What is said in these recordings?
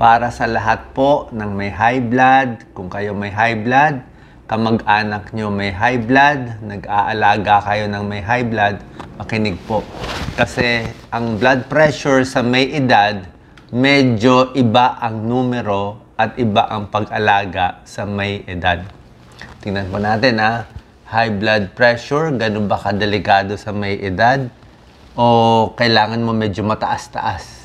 para sa lahat po ng may high blood. Kung kayo may high blood, kamag-anak nyo may high blood, nag-aalaga kayo ng may high blood, makinig po. Kasi ang blood pressure sa may edad, medyo iba ang numero at iba ang pag-alaga sa may edad. Tingnan po natin ha. High blood pressure, ganun ba kadelikado sa may edad? O kailangan mo medyo mataas-taas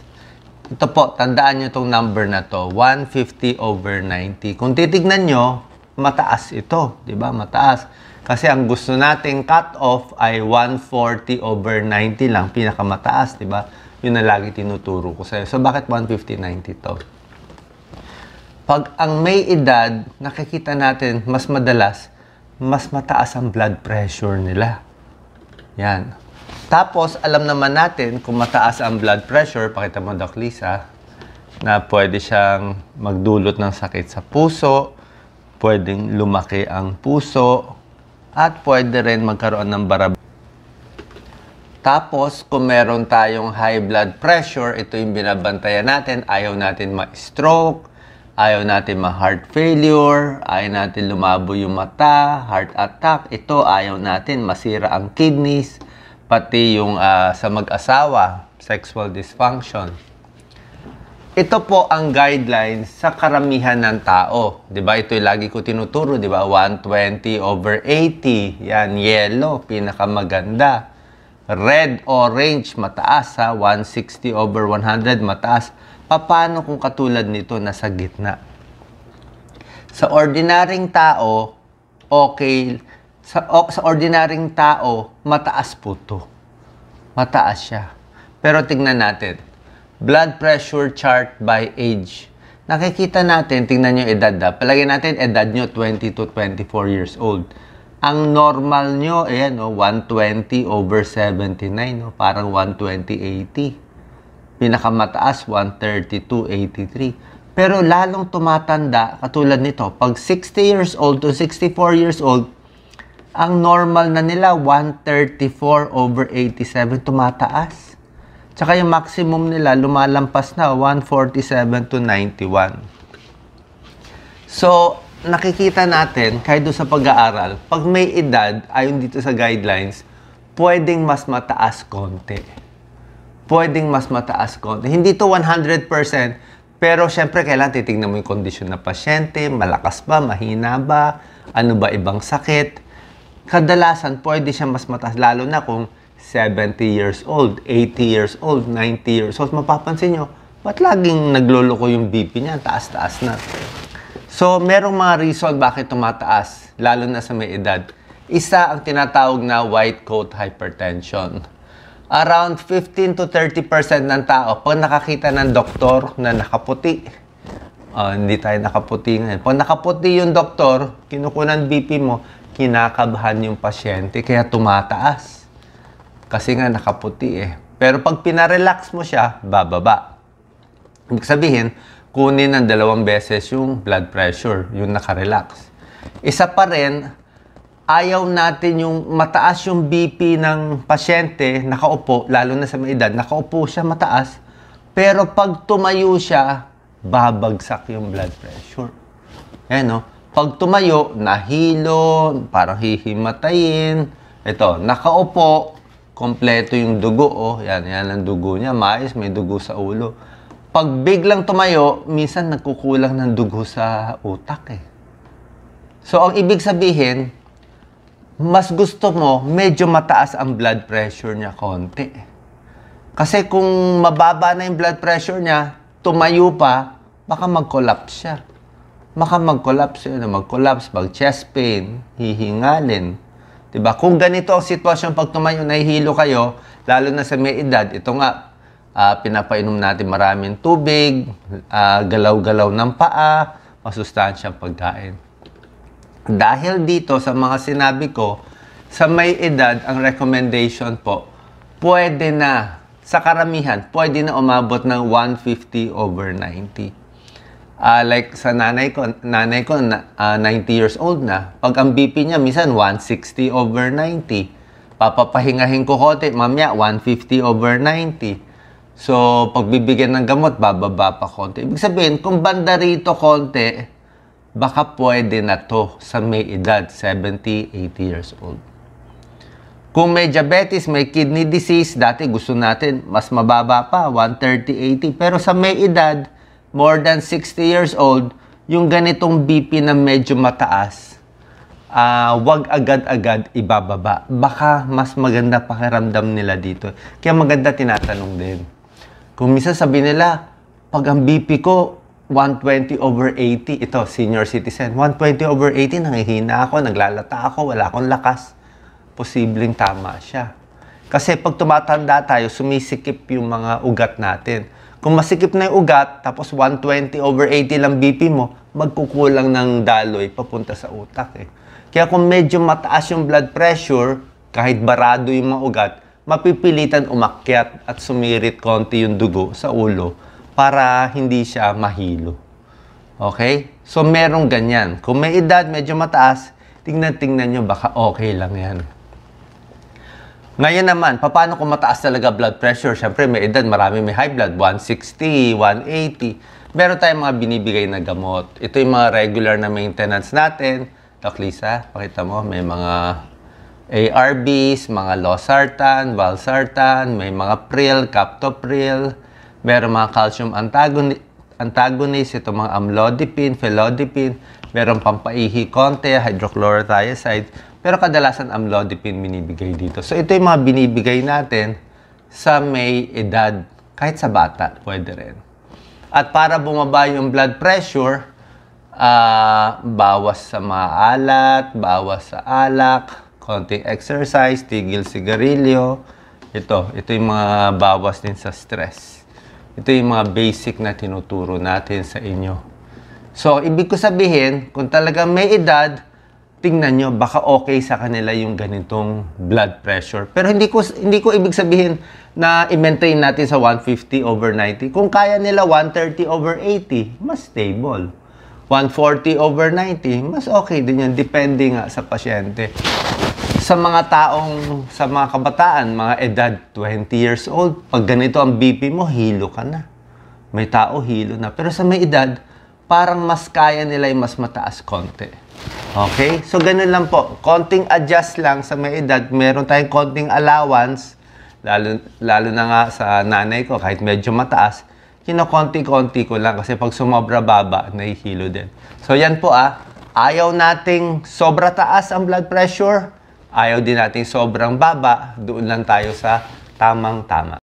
ito po, tandaan nyo itong number na to, 150 over 90. Kung titignan nyo, mataas ito, di ba? Mataas. Kasi ang gusto nating cut-off ay 140 over 90 lang, pinakamataas, di ba? Yun na lagi tinuturo ko sa'yo. So, bakit 150-90 to? Pag ang may edad, nakikita natin, mas madalas, mas mataas ang blood pressure nila. Yan. Tapos, alam naman natin, kung mataas ang blood pressure, pakita mo, Doc Lisa, na pwede siyang magdulot ng sakit sa puso, pwedeng lumaki ang puso, at pwede rin magkaroon ng barab. Tapos, kung meron tayong high blood pressure, ito yung binabantayan natin. Ayaw natin ma-stroke, ayaw natin ma-heart failure, ayaw natin lumabo yung mata, heart attack. Ito, ayaw natin masira ang kidneys, pati yung uh, sa mag-asawa, sexual dysfunction. Ito po ang guidelines sa karamihan ng tao. 'Di ba? Ito 'yung lagi ko tinuturo, 'di ba? 120 over 80. Yan, yellow, pinakamaganda. Red, orange, mataas ha. 160 over 100, mataas. Paano kung katulad nito nasa gitna? Sa ordinaryong tao, okay sa, o, sa ordinaryong tao, mataas po to. Mataas siya. Pero tingnan natin. Blood pressure chart by age. Nakikita natin, tingnan nyo edad ha. Palagay natin, edad nyo 20 to 24 years old. Ang normal nyo, ayan o, 120 over 79, no? parang 120-80. Pinakamataas, 132-83. Pero lalong tumatanda, katulad nito, pag 60 years old to 64 years old, ang normal na nila 134 over 87 tumataas. Tsaka yung maximum nila lumalampas na 147 to 91. So, nakikita natin kahit sa pag-aaral, pag may edad, ayon dito sa guidelines, pwedeng mas mataas konti. Pwedeng mas mataas konti. Hindi to 100%, pero syempre kailangan titingnan mo yung kondisyon ng pasyente, malakas ba, mahina ba, ano ba ibang sakit, kadalasan pwede siya mas mataas lalo na kung 70 years old, 80 years old, 90 years old. Mapapansin nyo, ba't laging nagloloko yung BP niya? Taas-taas na. So, merong mga reason bakit tumataas, lalo na sa may edad. Isa ang tinatawag na white coat hypertension. Around 15 to 30% ng tao, pag nakakita ng doktor na nakaputi, uh, hindi tayo nakaputi ngayon. Pag nakaputi yung doktor, kinukunan BP mo, kinakabahan yung pasyente, kaya tumataas. Kasi nga nakaputi eh. Pero pag pina-relax mo siya, bababa. Ibig sabihin, kunin ng dalawang beses yung blood pressure, yung nakarelax. Isa pa rin, ayaw natin yung mataas yung BP ng pasyente, nakaupo, lalo na sa may edad, nakaupo siya mataas, pero pag tumayo siya, babagsak yung blood pressure. Ayan, no? Pag tumayo, nahilo, parang hihimatayin. Ito, nakaupo, kompleto yung dugo. Oh. Yan, yan ang dugo niya. Mais, may dugo sa ulo. Pag biglang tumayo, minsan nagkukulang ng dugo sa utak eh. So, ang ibig sabihin, mas gusto mo, medyo mataas ang blood pressure niya konti. Kasi kung mababa na yung blood pressure niya, tumayo pa, baka mag-collapse siya maka mag-collapse yun, mag-collapse, mag-chest pain, hihingalin. Diba? Kung ganito ang sitwasyon, pag tumayo, nahihilo kayo, lalo na sa may edad, ito nga, uh, pinapainom natin maraming tubig, uh, galaw-galaw ng paa, masustansyang pagkain. Dahil dito sa mga sinabi ko, sa may edad, ang recommendation po, pwede na, sa karamihan, pwede na umabot ng 150 over 90 uh, like sa nanay ko, nanay ko na, uh, ah, 90 years old na, pag ang BP niya minsan 160 over 90. Papapahingahin ko kote, mamaya 150 over 90. So, pagbibigyan ng gamot, bababa pa konti. Ibig sabihin, kung banda rito konti, baka pwede na to sa may edad, 70, 80 years old. Kung may diabetes, may kidney disease, dati gusto natin mas mababa pa, 130, 80. Pero sa may edad, more than 60 years old, yung ganitong BP na medyo mataas, uh, wag agad-agad ibababa. Baka mas maganda pakiramdam nila dito. Kaya maganda tinatanong din. Kung minsan sabi nila, pag ang BP ko, 120 over 80, ito, senior citizen, 120 over 80, nangihina ako, naglalata ako, wala akong lakas. Posibleng tama siya. Kasi pag tumatanda tayo, sumisikip yung mga ugat natin kung masikip na yung ugat, tapos 120 over 80 lang BP mo, magkukulang ng daloy papunta sa utak eh. Kaya kung medyo mataas yung blood pressure, kahit barado yung mga ugat, mapipilitan umakyat at sumirit konti yung dugo sa ulo para hindi siya mahilo. Okay? So, merong ganyan. Kung may edad, medyo mataas, tingnan-tingnan nyo, baka okay lang yan. Ngayon naman, paano kung mataas talaga blood pressure? Siyempre, may edad, marami may high blood, 160, 180. Meron tayong mga binibigay na gamot. Ito yung mga regular na maintenance natin. Doc Lisa, pakita mo, may mga ARBs, mga losartan, valsartan, may mga pril, captopril, meron mga calcium antagonist, antagonist ito mga amlodipine, felodipine, meron pampaihi konti, hydrochlorothiazide, pero kadalasan amlodipine binibigay dito. So ito yung mga binibigay natin sa may edad, kahit sa bata, pwede rin. At para bumaba yung blood pressure, uh, bawas sa maalat, bawas sa alak, konting exercise, tigil sigarilyo. Ito, ito yung mga bawas din sa stress. Ito yung mga basic na tinuturo natin sa inyo. So, ibig ko sabihin, kung talaga may edad, tingnan nyo, baka okay sa kanila yung ganitong blood pressure. Pero hindi ko, hindi ko ibig sabihin na i-maintain natin sa 150 over 90. Kung kaya nila 130 over 80, mas stable. 140 over 90, mas okay din yun. Depende nga sa pasyente. Sa mga taong, sa mga kabataan, mga edad 20 years old, pag ganito ang BP mo, hilo ka na. May tao, hilo na. Pero sa may edad, parang mas kaya nila yung mas mataas konti. Okay? So, ganun lang po. Konting adjust lang sa may edad. Meron tayong konting allowance. Lalo, lalo na nga sa nanay ko, kahit medyo mataas, kinakonti-konti ko lang kasi pag sumobra baba, nahihilo din. So, yan po ah. Ayaw nating sobra taas ang blood pressure. Ayaw din nating sobrang baba. Doon lang tayo sa tamang-tama.